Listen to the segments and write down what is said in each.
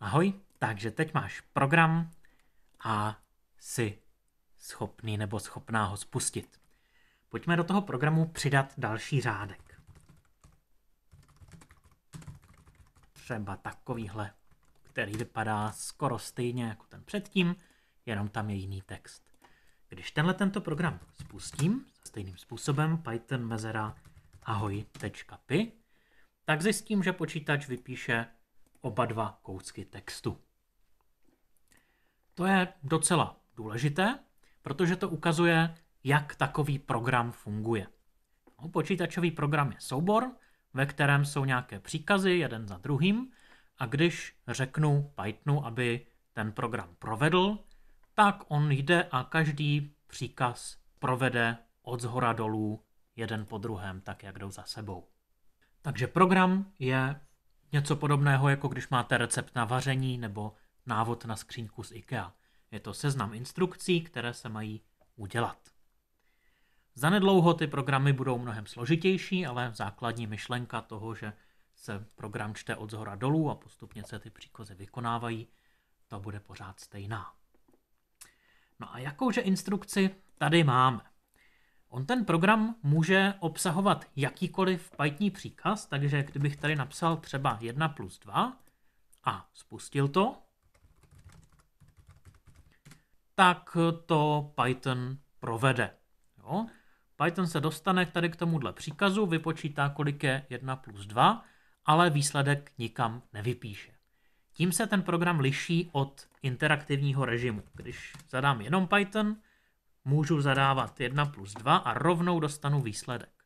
Ahoj, takže teď máš program a jsi schopný nebo schopná ho spustit. Pojďme do toho programu přidat další řádek. Třeba takovýhle, který vypadá skoro stejně jako ten předtím, jenom tam je jiný text. Když tenhle tento program spustím, stejným způsobem Python mezera ahoj.py, tak zjistím, že počítač vypíše oba dva kousky textu. To je docela důležité, protože to ukazuje, jak takový program funguje. No, počítačový program je soubor, ve kterém jsou nějaké příkazy jeden za druhým a když řeknu Pythonu, aby ten program provedl, tak on jde a každý příkaz provede od zhora dolů jeden po druhém, tak jak jdou za sebou. Takže program je Něco podobného, jako když máte recept na vaření nebo návod na skřínku z IKEA. Je to seznam instrukcí, které se mají udělat. Zanedlouho ty programy budou mnohem složitější, ale základní myšlenka toho, že se program čte od zhora dolů a postupně se ty příkozy vykonávají, to bude pořád stejná. No a jakouže instrukci tady máme? On ten program může obsahovat jakýkoliv pajtní příkaz, takže kdybych tady napsal třeba 1 plus 2 a spustil to, tak to Python provede. Jo? Python se dostane tady k tomuhle příkazu, vypočítá, kolik je 1 plus 2, ale výsledek nikam nevypíše. Tím se ten program liší od interaktivního režimu. Když zadám jenom Python, můžu zadávat 1 plus 2 a rovnou dostanu výsledek.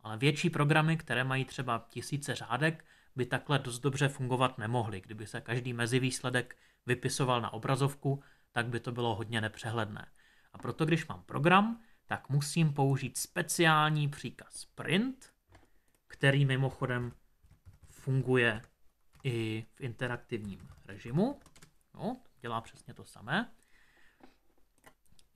Ale větší programy, které mají třeba tisíce řádek, by takhle dost dobře fungovat nemohly. Kdyby se každý mezivýsledek vypisoval na obrazovku, tak by to bylo hodně nepřehledné. A proto, když mám program, tak musím použít speciální příkaz print, který mimochodem funguje i v interaktivním režimu. No, dělá přesně to samé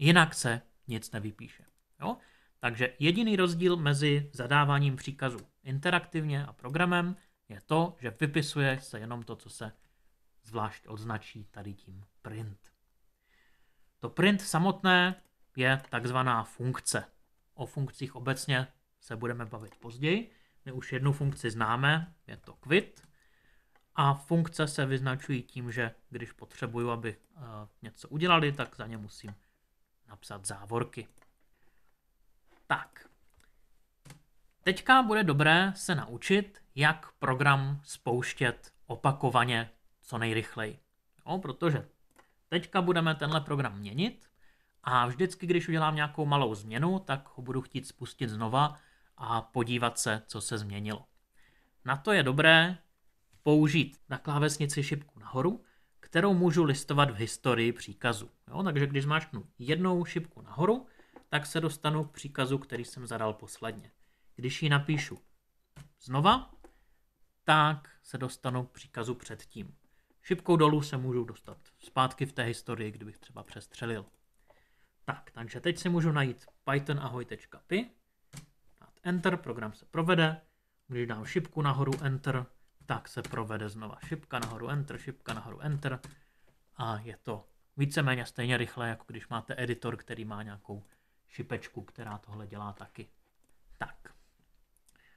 jinak se nic nevypíše. Jo? Takže jediný rozdíl mezi zadáváním příkazu interaktivně a programem je to, že vypisuje se jenom to, co se zvlášť označí tady tím print. To print samotné je takzvaná funkce. O funkcích obecně se budeme bavit později. My už jednu funkci známe, je to quit. A funkce se vyznačují tím, že když potřebuju, aby eh, něco udělali, tak za ně musím napsat závorky. Tak. Teďka bude dobré se naučit, jak program spouštět opakovaně co nejrychleji. Jo, protože teďka budeme tenhle program měnit a vždycky, když udělám nějakou malou změnu, tak ho budu chtít spustit znova a podívat se, co se změnilo. Na to je dobré použít na klávesnici šipku nahoru kterou můžu listovat v historii příkazu. Jo? Takže když zmáčknu jednou šipku nahoru, tak se dostanu k příkazu, který jsem zadal posledně. Když ji napíšu znova, tak se dostanu k příkazu předtím. Šipkou dolů se můžu dostat zpátky v té historii, kdybych třeba přestřelil. Tak, takže teď si můžu najít python ahoj.py, dát enter, program se provede, když dám šipku nahoru enter, tak se provede znova šipka nahoru Enter, šipka nahoru Enter a je to víceméně stejně rychle, jako když máte editor, který má nějakou šipečku, která tohle dělá taky. Tak.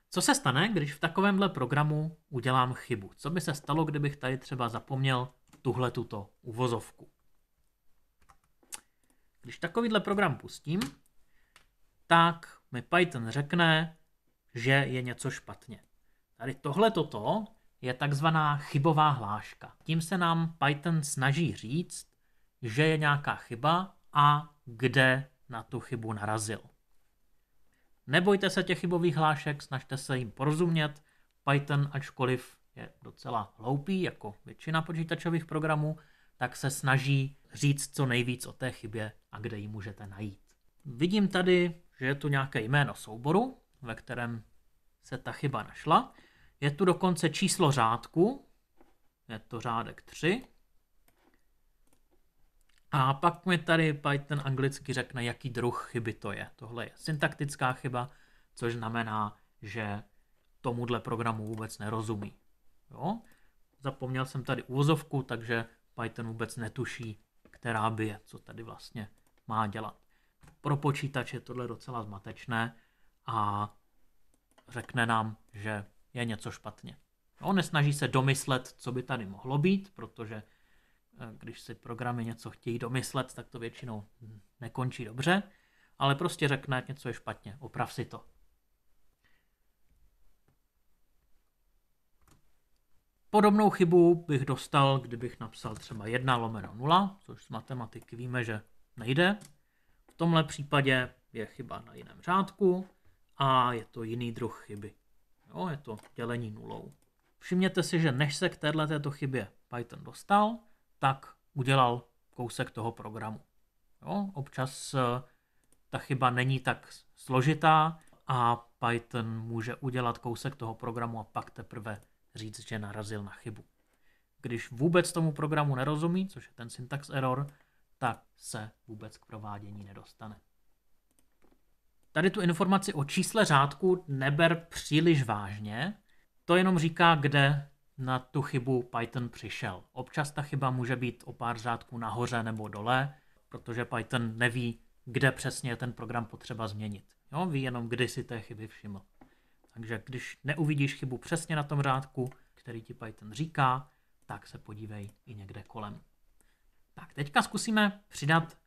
Co se stane, když v takovémhle programu udělám chybu? Co by se stalo, kdybych tady třeba zapomněl tuhle tuto uvozovku? Když takovýhle program pustím, tak mi Python řekne, že je něco špatně. Tady tohle toto je takzvaná chybová hláška. Tím se nám Python snaží říct, že je nějaká chyba a kde na tu chybu narazil. Nebojte se těch chybových hlášek, snažte se jim porozumět. Python, ačkoliv je docela hloupý, jako většina počítačových programů, tak se snaží říct co nejvíc o té chybě a kde ji můžete najít. Vidím tady, že je tu nějaké jméno souboru, ve kterém se ta chyba našla. Je tu dokonce číslo řádku, je to řádek 3. A pak mi tady Python anglicky řekne, jaký druh chyby to je. Tohle je syntaktická chyba, což znamená, že tomuhle programu vůbec nerozumí. Jo? Zapomněl jsem tady úvozovku, takže Python vůbec netuší, která by je, co tady vlastně má dělat. Pro počítač je tohle docela zmatečné a řekne nám, že je něco špatně. No, nesnaží se domyslet, co by tady mohlo být, protože eh, když si programy něco chtějí domyslet, tak to většinou nekončí dobře, ale prostě řekne, něco je špatně, oprav si to. Podobnou chybu bych dostal, kdybych napsal třeba 1 lomeno 0, což z matematiky víme, že nejde. V tomhle případě je chyba na jiném řádku a je to jiný druh chyby. Jo, je to dělení nulou. Všimněte si, že než se k této této chybě Python dostal, tak udělal kousek toho programu. Jo, občas eh, ta chyba není tak složitá a Python může udělat kousek toho programu a pak teprve říct, že narazil na chybu. Když vůbec tomu programu nerozumí, což je ten syntax error, tak se vůbec k provádění nedostane. Tady tu informaci o čísle řádku neber příliš vážně, to jenom říká, kde na tu chybu Python přišel. Občas ta chyba může být o pár řádků nahoře nebo dole, protože Python neví, kde přesně ten program potřeba změnit. Jo, ví jenom, kdy si té chyby všiml. Takže když neuvidíš chybu přesně na tom řádku, který ti Python říká, tak se podívej i někde kolem. Tak teďka zkusíme přidat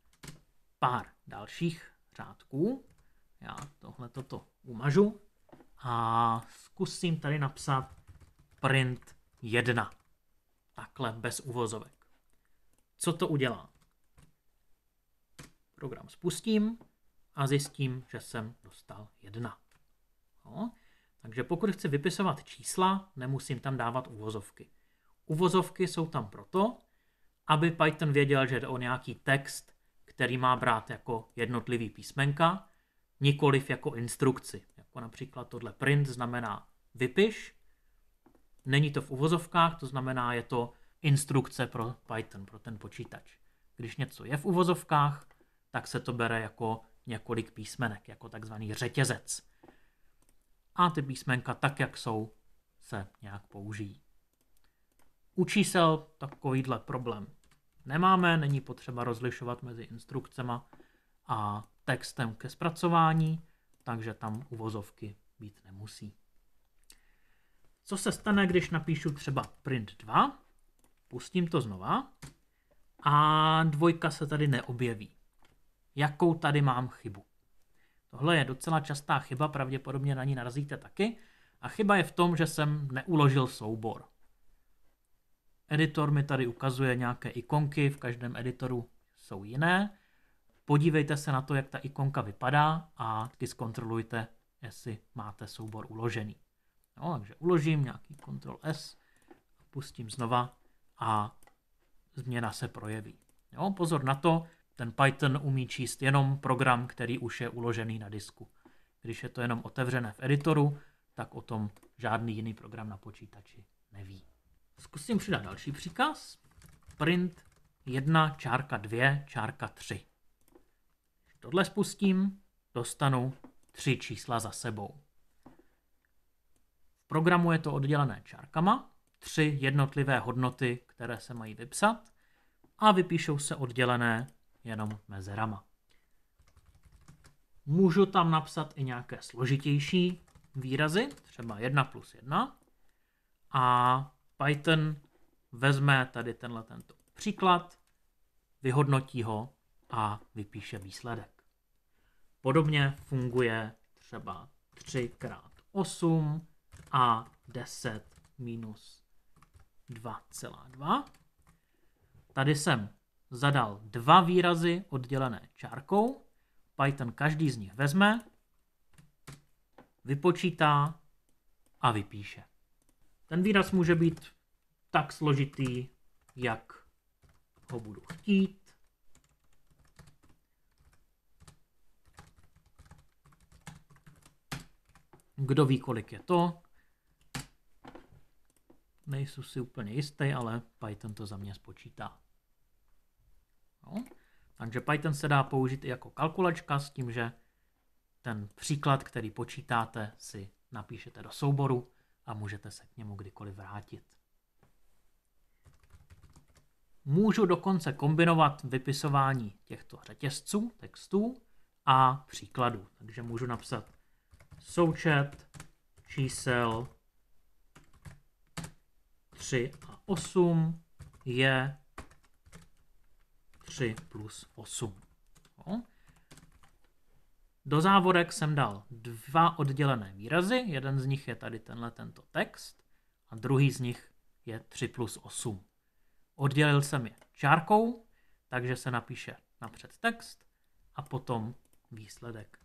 pár dalších řádků já tohle toto umažu a zkusím tady napsat print 1. Takhle bez uvozovek. Co to udělá? Program spustím a zjistím, že jsem dostal 1. No, takže pokud chci vypisovat čísla, nemusím tam dávat uvozovky. Uvozovky jsou tam proto, aby Python věděl, že jde o nějaký text, který má brát jako jednotlivý písmenka nikoliv jako instrukci. Jako například tohle print znamená vypiš, není to v uvozovkách, to znamená, je to instrukce pro Python, pro ten počítač. Když něco je v uvozovkách, tak se to bere jako několik písmenek, jako takzvaný řetězec. A ty písmenka tak, jak jsou, se nějak použijí. U čísel takovýhle problém nemáme, není potřeba rozlišovat mezi instrukcemi a textem ke zpracování, takže tam uvozovky být nemusí. Co se stane, když napíšu třeba print 2, pustím to znova a dvojka se tady neobjeví. Jakou tady mám chybu? Tohle je docela častá chyba, pravděpodobně na ní narazíte taky. A chyba je v tom, že jsem neuložil soubor. Editor mi tady ukazuje nějaké ikonky, v každém editoru jsou jiné. Podívejte se na to, jak ta ikonka vypadá a vždycky zkontrolujte, jestli máte soubor uložený. No, takže uložím nějaký Ctrl S, pustím znova a změna se projeví. Jo, pozor na to, ten Python umí číst jenom program, který už je uložený na disku. Když je to jenom otevřené v editoru, tak o tom žádný jiný program na počítači neví. Zkusím přidat další příkaz. Print 1 čárka 2 čárka 3 tohle spustím, dostanu tři čísla za sebou. V programu je to oddělené čárkama, tři jednotlivé hodnoty, které se mají vypsat a vypíšou se oddělené jenom mezerama. Můžu tam napsat i nějaké složitější výrazy, třeba 1 plus 1. A Python vezme tady tenhle tento příklad, vyhodnotí ho a vypíše výsledek. Podobně funguje třeba 3 x 8 a 10 minus 2,2. Tady jsem zadal dva výrazy oddělené čárkou. Python každý z nich vezme, vypočítá a vypíše. Ten výraz může být tak složitý, jak ho budu chtít. Kdo ví, kolik je to? Nejsou si úplně jistý, ale Python to za mě spočítá. No. Takže Python se dá použít i jako kalkulačka s tím, že ten příklad, který počítáte, si napíšete do souboru a můžete se k němu kdykoliv vrátit. Můžu dokonce kombinovat vypisování těchto řetězců, textů a příkladů. Takže můžu napsat součet čísel 3 a 8 je 3 plus 8. No. Do závorek jsem dal dva oddělené výrazy, jeden z nich je tady tenhle tento text a druhý z nich je 3 plus 8. Oddělil jsem je čárkou, takže se napíše napřed text a potom výsledek.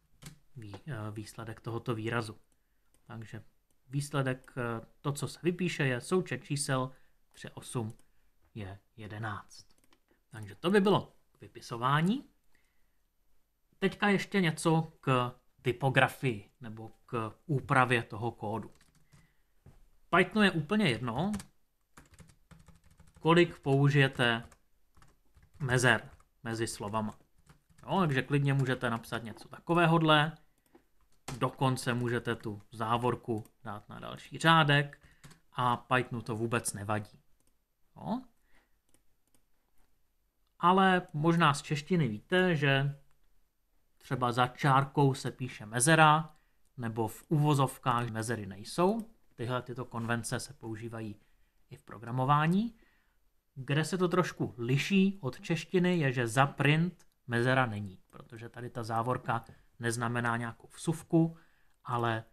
Eh, výsledek tohoto výrazu. Takže výsledek, eh, to, co se vypíše, je součet čísel 3, 8 je 11. Takže to by bylo k vypisování. Teďka ještě něco k typografii nebo k úpravě toho kódu. Pythonu je úplně jedno, kolik použijete mezer mezi slovama. Jo, takže klidně můžete napsat něco takovéhodle, dokonce můžete tu závorku dát na další řádek a Pythonu to vůbec nevadí. No. Ale možná z češtiny víte, že třeba za čárkou se píše mezera, nebo v uvozovkách mezery nejsou. Tyhle tyto konvence se používají i v programování. Kde se to trošku liší od češtiny, je, že za print mezera není, protože tady ta závorka neznamená nějakou vsuvku, ale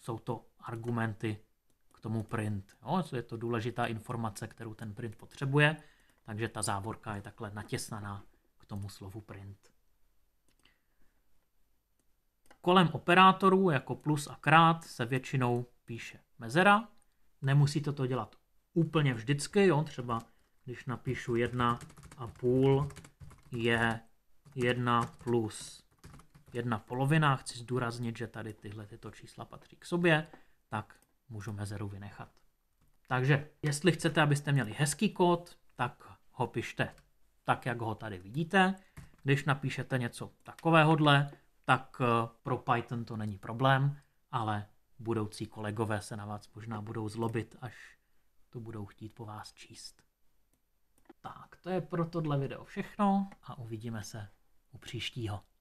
jsou to argumenty k tomu print. Jo? Je to důležitá informace, kterou ten print potřebuje, takže ta závorka je takhle natěsnaná k tomu slovu print. Kolem operátorů jako plus a krát se většinou píše mezera. Nemusíte to dělat úplně vždycky, jo? třeba když napíšu 1,5 je 1 plus jedna polovina, chci zdůraznit, že tady tyhle tyto čísla patří k sobě, tak můžu mezeru vynechat. Takže jestli chcete, abyste měli hezký kód, tak ho pište tak, jak ho tady vidíte. Když napíšete něco takovéhodle, tak eh, pro Python to není problém, ale budoucí kolegové se na vás možná budou zlobit, až to budou chtít po vás číst. Tak, to je pro tohle video všechno a uvidíme se u příštího.